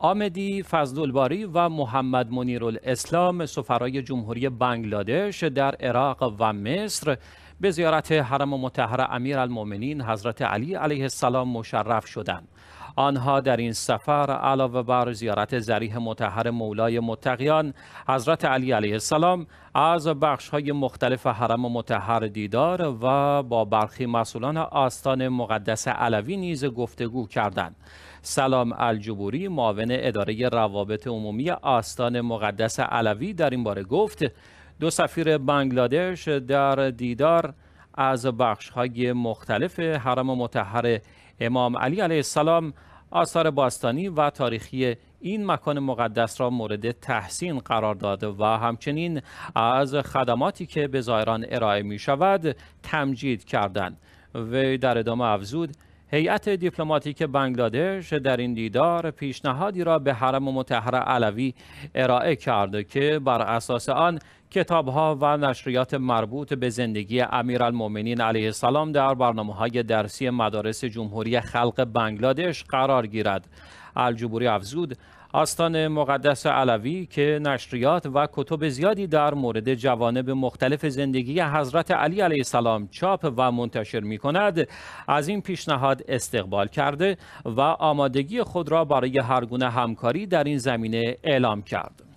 آمدی فضلالباری و محمد منیر الاسلام سفرای جمهوری بنگلادش در عراق و مصر به زیارت حرم متحر امیر حضرت علی علیه السلام مشرف شدند. آنها در این سفر علاوه بر زیارت زریح متحر مولای متقیان حضرت علی علیه السلام از بخش های مختلف حرم متحر دیدار و با برخی مسئولان آستان مقدس علوی نیز گفتگو کردند. سلام الجبوری معاون اداره روابط عمومی آستان مقدس علوی در این باره گفت دو سفیر بنگلادش در دیدار از بخش های مختلف حرم متحر امام علی علیه السلام آثار باستانی و تاریخی این مکان مقدس را مورد تحسین قرار داد و همچنین از خدماتی که به زائران ارائه می شود تمجید کردند وی در ادامه افزود هیئت دیپلماتیک بنگلادش در این دیدار پیشنهادی را به حرم متحر علوی ارائه کرد که بر اساس آن کتابها و نشریات مربوط به زندگی امیرالمؤمنین علیه السلام در برنامه های درسی مدارس جمهوری خلق بنگلادش قرار گیرد الجبوری افزود آستان مقدس علوی که نشریات و کتب زیادی در مورد جوانب مختلف زندگی حضرت علی علیه السلام چاپ و منتشر می کند از این پیشنهاد استقبال کرده و آمادگی خود را برای هرگونه همکاری در این زمینه اعلام کرد.